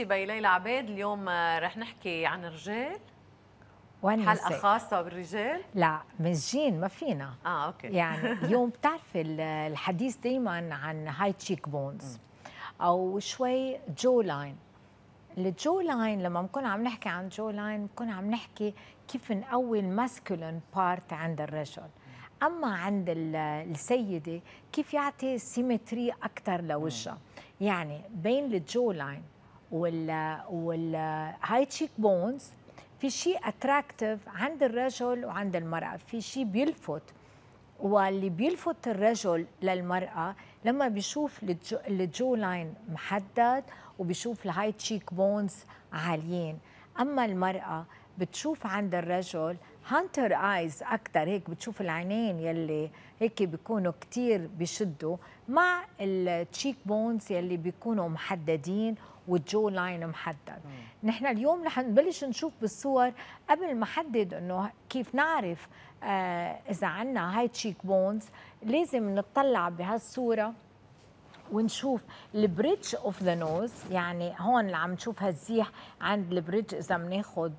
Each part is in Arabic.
بي ليلى عبيد اليوم آه، رح نحكي عن الرجال والنساء حلقه خاصه بالرجال لا مسجين ما فينا اه اوكي يعني يوم بتعرفي الحديث دائما عن هاي تشيك بونز او شوي جو لاين الجو لاين لما بنكون عم نحكي عن جو لاين بنكون عم نحكي كيف نقوي الماسكولين بارت عند الرجل اما عند السيده كيف يعطي سيمتري اكثر لوجهها يعني بين الجو لاين وال والهاي تشيك بونز في شيء اتراكتيف عند الرجل وعند المراه في شيء بيلفت واللي بيلفت الرجل للمراه لما بيشوف الجو لاين محدد وبيشوف الهاي تشيك بونز عاليين اما المراه بتشوف عند الرجل هانتر ايز اكثر هيك بتشوف العينين يلي هيك بيكونوا كثير بشدوا مع التشيك بونز يلي بيكونوا محددين والجو لاين محدد نحن اليوم رح نبلش نشوف بالصور قبل ما حدد انه كيف نعرف آه اذا عندنا هاي تشيك بونز لازم نطلع بهالصوره ونشوف البريدج اوف ذا نوز يعني هون اللي عم نشوف هالزيح عند البريدج اذا بناخذ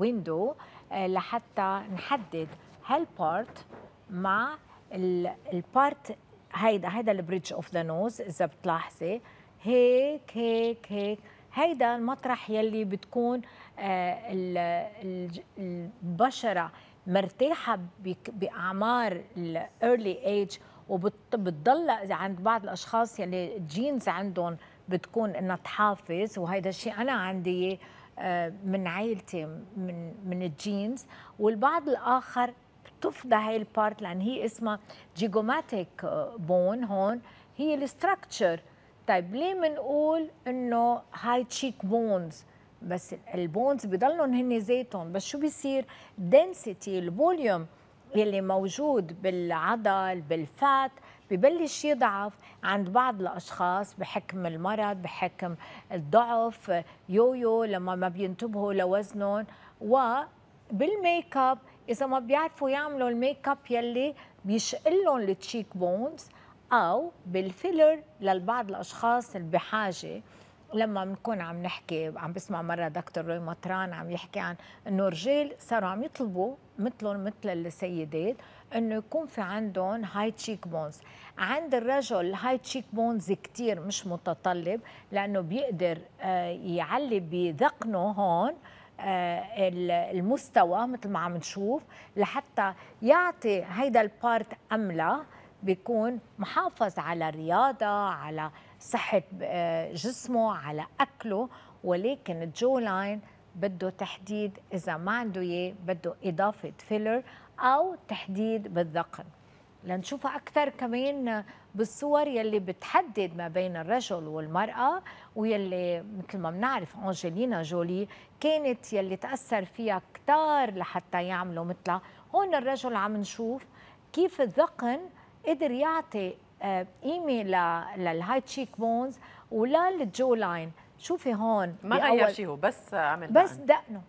ويندو آه، آه، آه، لحتى نحدد هالبارت مع البارت هيدا هيدا البريدج اوف ذا نوز اذا بتلاحظي هيك هيك هيك هيدا المطرح يلي بتكون آه، البشرة مرتاحة بأعمار الايرلي ايج وبتضل عند بعض الأشخاص يلي الجينز عندهم بتكون انها تحافظ وهيدا الشيء أنا عندي آه، من عائلتي من من الجينز والبعض الآخر بتفضى هاي البارت لأن هي اسمها جيجوماتيك بون هون هي الستركتشر طيب ليه بنقول انه هاي تشيك بونز بس البونز بضلهم هن زيتهم بس شو بيصير دنسيتي الفوليوم يلي موجود بالعضل بالفات ببلش يضعف عند بعض الاشخاص بحكم المرض بحكم الضعف يويو لما ما بينتبهوا لوزنهم وبالميك اب اذا ما بيعرفوا يعملوا الميك اب يلي بيشقلهم التشيك بونز او بالفيلر للبعض الاشخاص اللي بحاجه لما بنكون عم نحكي عم بسمع مره دكتور روي مطران عم يحكي عن انه رجال صاروا عم يطلبوا مثلهم مثل السيدات انه يكون في عندهم هاي تشيك بونز عند الرجل هاي تشيك بونز كثير مش متطلب لانه بيقدر آه، يعلي بذقنه هون آه، المستوى مثل ما عم نشوف لحتى يعطي هيدا البارت املأ بيكون محافظ على رياضة على صحة آه، جسمه على أكله ولكن الجو لاين بده تحديد إذا ما عنده إياه بده إضافة فيلر أو تحديد بالذقن لنشوفها أكثر كمان بالصور يلي بتحدد ما بين الرجل والمرأة ويلي مثل ما بنعرف أنجلينا جولي كانت يلي تأثر فيها كتار لحتى يعملوا مثلها هون الرجل عم نشوف كيف الذقن قدر يعطي قيمه للهاي تشيك بونز وللجو لاين شوفي هون ما غير شيء هو بس عمل بس دقنه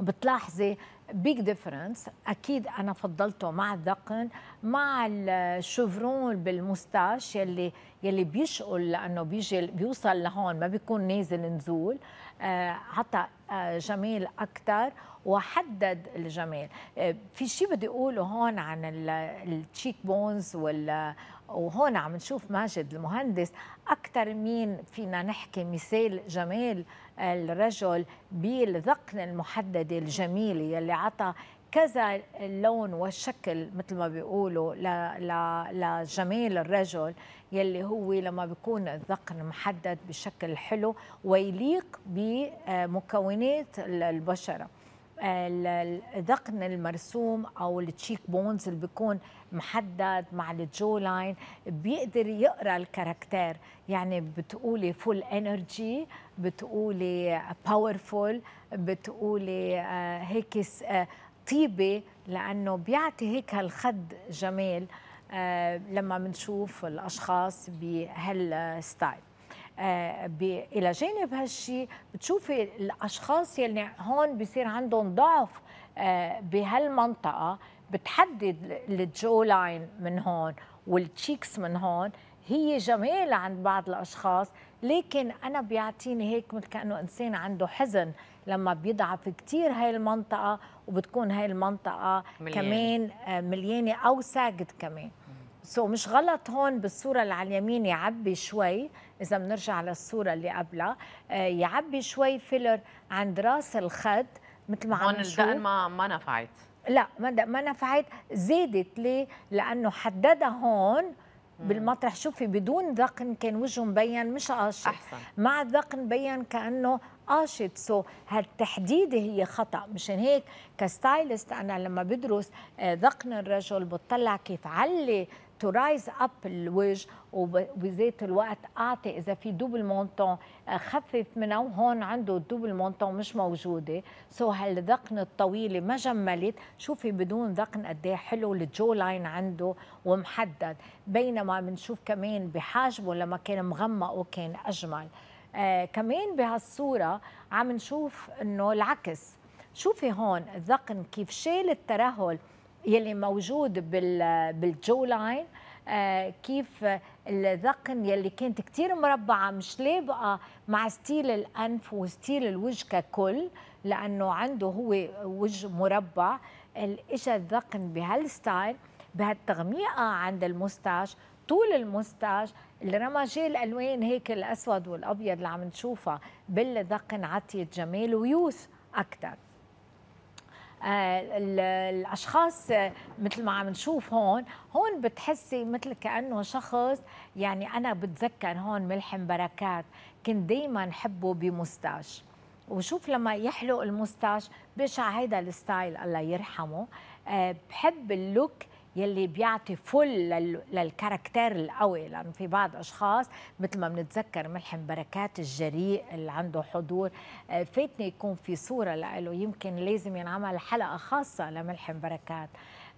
بتلاحظي بيج ديفرنس اكيد انا فضلته مع الذقن مع الشفرون بالمستاش يلي يلي بيشقل لانه بيجي بيوصل لهون ما بيكون نازل نزول عطى آه، آه، جميل اكثر وحدد الجمال آه، في شيء بدي اقوله هون عن التشيك بونز وال وهون عم نشوف ماجد المهندس أكثر مين فينا نحكي مثال جمال آه، الرجل بالذقن المحددة الجميلة يلي عطى كذا اللون والشكل مثل ما بيقولوا لجمال الرجل يلي هو لما بيكون الذقن محدد بشكل حلو ويليق بمكونات البشره الذقن المرسوم او التشيك بونز اللي بيكون محدد مع الجو لاين بيقدر يقرا الكاركتير يعني بتقولي فول انرجي بتقولي باورفول بتقولي آه، هيك آه، طيبه لانه بيعطي هيك هالخد جمال آه، لما بنشوف الاشخاص بهالستايل الى جانب هالشيء بتشوفي الاشخاص يلي هون بصير عندهم ضعف بهالمنطقه بتحدد الجو لاين من هون والتشيكس من هون هي جمال عند بعض الاشخاص لكن انا بيعطيني هيك مثل كانه انسان عنده حزن لما بيضعف كثير هاي المنطقه وبتكون هاي المنطقه مليان. كمان آه، مليانه او ساقط كمان سو so مش غلط هون بالصوره اللي على اليمين يعبي شوي اذا بنرجع للصوره اللي قبلها آه، يعبي شوي فيلر عند راس الخد مثل ما عم هون الدقن ما ما نفعت لا ما ما نفعت زادت ليه؟ لانه حددها هون بالمطرح شوفي بدون ذقن كان وجهه مبين مش قاشط أحسن. مع الذقن مبين كانه قاشط سو هالتحديده هي خطا مشان هيك كستايلست انا لما بدرس آه، ذقن الرجل بطلع كيف علي تو رايز اب الوجه وبذات الوقت اعطي اذا في دوبل مونتون آه، خفف منها وهون عنده الدوبل مونتون مش موجوده سو so هالذقن الطويله ما جملت شوفي بدون ذقن قد ايه حلو الجو لاين عنده ومحدد بينما بنشوف كمان بحاجبه لما كان مغمق وكان اجمل آه كمان بهالصوره عم نشوف انه العكس شوفي هون الذقن كيف شال الترهل يلي موجود بالجو لاين آه، كيف الذقن يلي كانت كتير مربعة مش لابقة مع ستيل الأنف وستيل الوجه ككل لأنه عنده هو وجه مربع إجا الذقن بهالستايل بهالتغميقة عند المستاش طول المستاش الرمجي الالوان هيك الاسود والابيض اللي عم نشوفها بالذقن عطيت جمال ويوث اكثر آه، الاشخاص مثل ما عم نشوف هون هون بتحسي مثل كانه شخص يعني انا بتذكر هون ملحم بركات كنت دائما حبه بمستاش وشوف لما يحلق المستاش بيشع هيدا الستايل الله يرحمه آه، بحب اللوك يلي بيعطي فل للكاركتير القوي لانه في بعض اشخاص مثل ما بنتذكر ملحم بركات الجريء اللي عنده حضور آه، فاتني يكون في صوره له يمكن لازم ينعمل حلقه خاصه لملحم بركات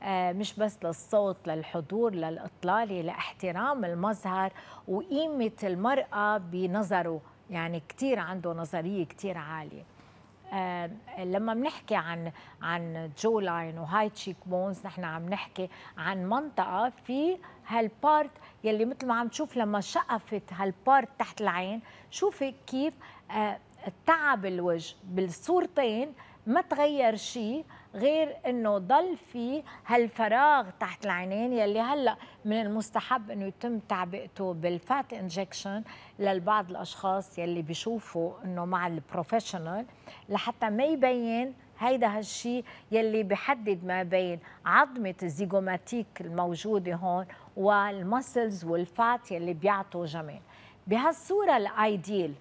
آه، مش بس للصوت للحضور للاطلاله لاحترام المظهر وقيمه المراه بنظره يعني كثير عنده نظريه كثير عاليه آه، لما بنحكي عن عن جو لاين وهاي تشيك بونز نحن عم نحكي عن منطقه في هالبارت يلي مثل ما عم تشوف لما شقفت هالبارت تحت العين شوفي كيف آه، تعب الوجه بالصورتين ما تغير شيء غير انه ضل في هالفراغ تحت العينين يلي هلا من المستحب انه يتم تعبئته بالفات انجكشن للبعض الاشخاص يلي بيشوفوا انه مع البروفيشنال لحتى ما يبين هيدا هالشيء يلي بحدد ما بين عظمة الزيجوماتيك الموجودة هون والمسلز والفات يلي بيعطوا جمال بهالصورة الايديل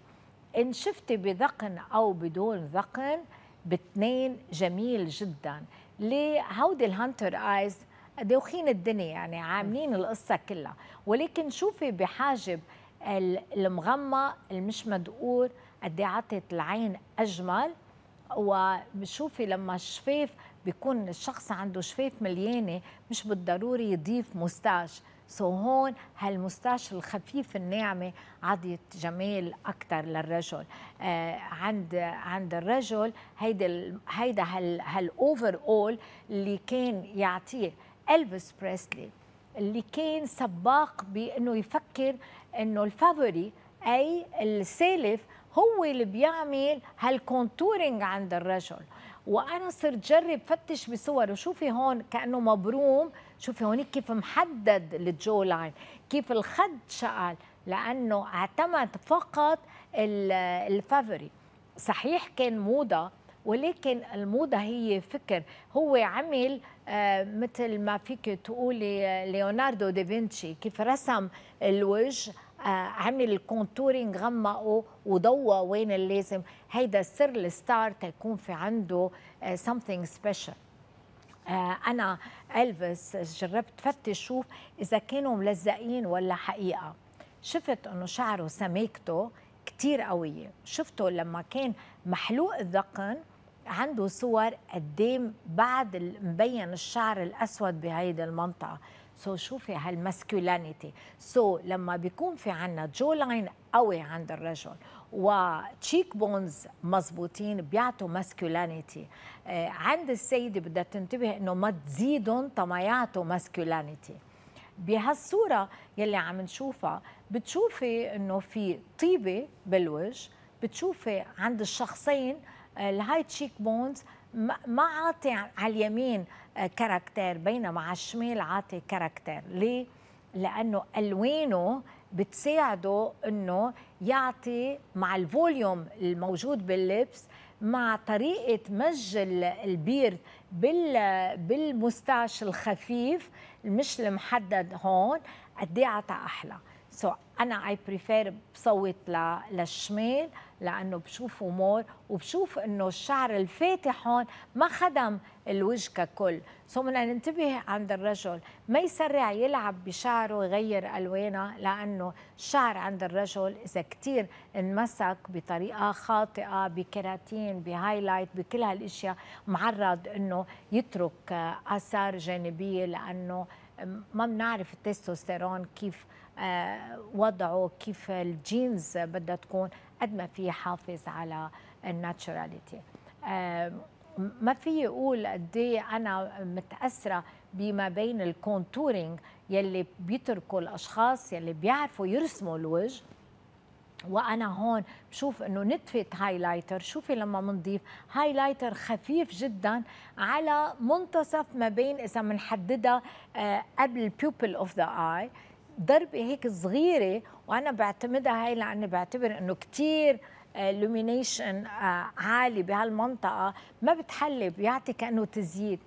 إن شفتي بذقن أو بدون ذقن باثنين جميل جدا ليه هودي الهانتر ايز دوخين الدنيا يعني عاملين القصة كلها ولكن شوفي بحاجب المغمى المش مدقور قد إيه عطت العين أجمل وبشوفي لما الشفاف بيكون الشخص عنده شفاف مليانة مش بالضروري يضيف مستاش سو هون هالمستاش الخفيف الناعمة عطيت جمال أكثر للرجل آه عند عند الرجل هيدا هيدا هال هالأوفر أول اللي كان يعطيه ألفيس بريسلي اللي كان سباق بأنه يفكر أنه الفافوري أي السالف هو اللي بيعمل هالكونتورينج عند الرجل وأنا صرت جرب فتش بصور وشوفي هون كأنه مبروم شوفي هونيك كيف محدد الجو لاين كيف الخد شقل لانه اعتمد فقط الفافوري صحيح كان موضه ولكن الموضة هي فكر هو عمل آه، مثل ما فيك تقولي آه، ليوناردو دافنشي كيف رسم الوجه آه، عمل كونتورينج غمقه وضوى وين اللازم هيدا سر الستار تيكون في عنده something special آه، انا الفيس جربت فتش شوف اذا كانوا ملزقين ولا حقيقه شفت انه شعره سماكته كثير قويه شفته لما كان محلوق الذقن عنده صور قدام إيه بعد مبين الشعر الاسود بهيدي المنطقه سو so, شوفي هالماسكولينيتي سو so, لما بيكون في عنا جو لاين قوي عند الرجل وتشيك بونز مظبوطين بيعطوا ماسكولانيتي آه، عند السيده بدها تنتبه انه ما تزيدهم طما يعطوا ماسكولانيتي بهالصوره يلي عم نشوفها بتشوفي انه في طيبه بالوجه بتشوفي عند الشخصين آه، الهاي تشيك بونز ما عاطي على اليمين كاركتر آه، بينما على الشمال عاطي كاركتر ليه؟ لانه الوانه بتساعده انه يعطي مع الفوليوم الموجود باللبس مع طريقه مج البير بالمستاش الخفيف مش المحدد هون قد ايه عطى احلى سو so انا اي بريفير بصوت للشمال لانه بشوفه مور وبشوف انه الشعر الفاتح هون ما خدم الوجه ككل سو بدنا ننتبه عند الرجل ما يسرع يلعب بشعره يغير الوانه لانه الشعر عند الرجل اذا كثير انمسك بطريقه خاطئه بكراتين بهايلايت بكل هالاشياء معرض انه يترك آه، اثار جانبيه لانه ما بنعرف التستوستيرون كيف آه، وضعه كيف الجينز بدها تكون قد ما في حافظ على الناتشوراليتي آه، ما في يقول قد إيه انا متاثره بما بين الكونتورينج يلي بيتركوا الاشخاص يلي بيعرفوا يرسموا الوجه وانا هون بشوف انه نتفه هايلايتر شوفي لما بنضيف هايلايتر خفيف جدا على منتصف ما بين اذا بنحددها آه، قبل البيوبل اوف ذا اي ضربه هيك صغيره وانا بعتمدها هاي لاني بعتبر انه كثير لومينيشن آه، آه، عالي بهالمنطقه ما بتحلي بيعطي كانه تزييد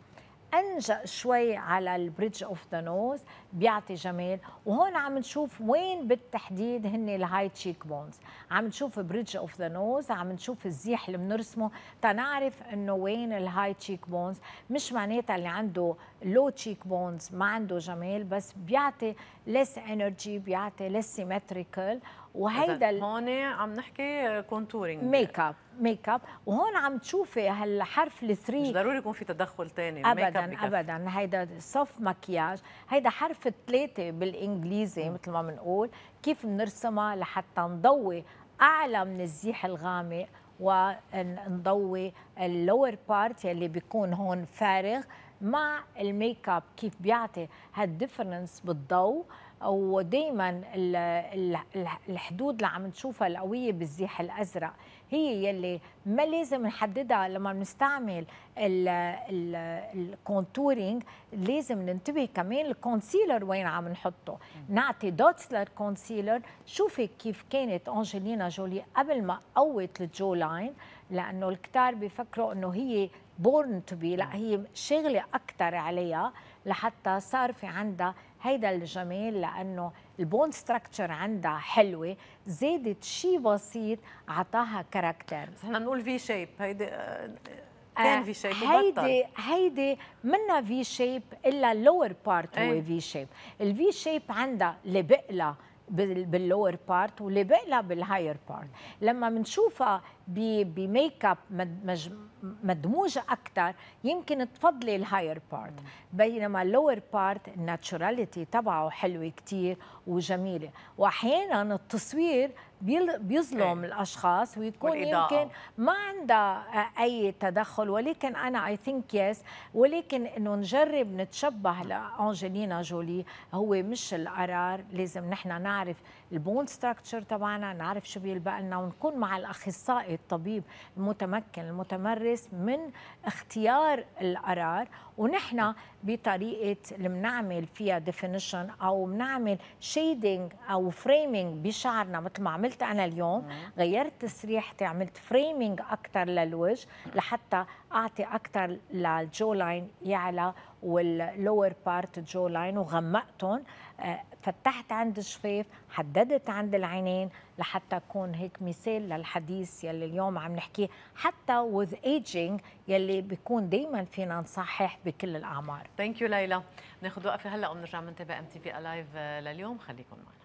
انجأ شوي على البريدج اوف ذا نوز بيعطي جمال وهون عم نشوف وين بالتحديد هن الهاي تشيك بونز عم نشوف بريدج اوف ذا نوز عم نشوف الزيح اللي بنرسمه تنعرف انه وين الهاي تشيك بونز مش معناتها اللي عنده لو تشيك بونز ما عنده جمال بس بيعطي ليس انرجي بيعطي ليس سيمتريكال وهيدا هون عم نحكي كونتورينج ميك اب ميك اب وهون عم تشوفي هالحرف الثري مش ضروري يكون في تدخل ثاني ابدا ابدا هيدا صف مكياج هيدا حرف حرف ثلاثة بالإنجليزي مثل ما بنقول كيف بنرسمها لحتى نضوي أعلى من الزيح الغامق ونضوي اللور بارت يلي بيكون هون فارغ مع الميك اب كيف بيعطي هالديفرنس بالضوء ودائما الحدود اللي عم نشوفها القويه بالزيح الازرق هي يلي ما لازم نحددها لما بنستعمل الكونتورينج لازم ننتبه كمان الكونسيلر وين عم نحطه نعطي دوتس للكونسيلر شوفي كيف كانت انجلينا جولي قبل ما قوت الجو لاين لانه الكتار بيفكروا انه هي بورن تو بي لا هي شغله اكثر عليها لحتى صار في عندها هيدا الجمال لانه البون ستراكشر عندها حلوه زادت شيء بسيط عطاها كاركتر بس احنا بنقول في شيب هيدي آه، آه، كان في شيب هيدي هيدي منها في شيب الا اللور بارت هو في شيب الفي شيب عندها لبقله باللور بارت ولبقلها بالهاير بارت لما بنشوفها بميك اب مدموجه اكثر يمكن تفضلي الهاير بارت بينما اللور بارت الناتشوراليتي تبعه حلوه كثير وجميله واحيانا التصوير بيظلم إيه. الاشخاص ويكون والإضاءة. يمكن ما عندها اي تدخل ولكن انا اي ثينك يس ولكن انه نجرب نتشبه لانجلينا جولي هو مش القرار لازم نحن نعرف البون ستراكشر تبعنا نعرف شو بيلبق لنا ونكون مع الاخصائي الطبيب المتمكن المتمرد الكونغرس من اختيار القرار ونحن بطريقه اللي بنعمل فيها ديفينيشن او بنعمل شيدنج او فريمينج بشعرنا مثل ما عملت انا اليوم غيرت تسريحتي عملت فريمينج اكثر للوجه لحتى اعطي اكثر للجو لاين يعلى واللور بارت جو لاين وغمقتهم آه، فتحت عند الشفاف حددت عند العينين لحتى أكون هيك مثال للحديث يلي اليوم عم نحكيه حتى with aging يلي بيكون دايما فينا نصحح بكل الأعمار ثانك يو ليلى بناخذ وقفة هلا وبنرجع بنتابع ام تي في الايف لليوم خليكم معنا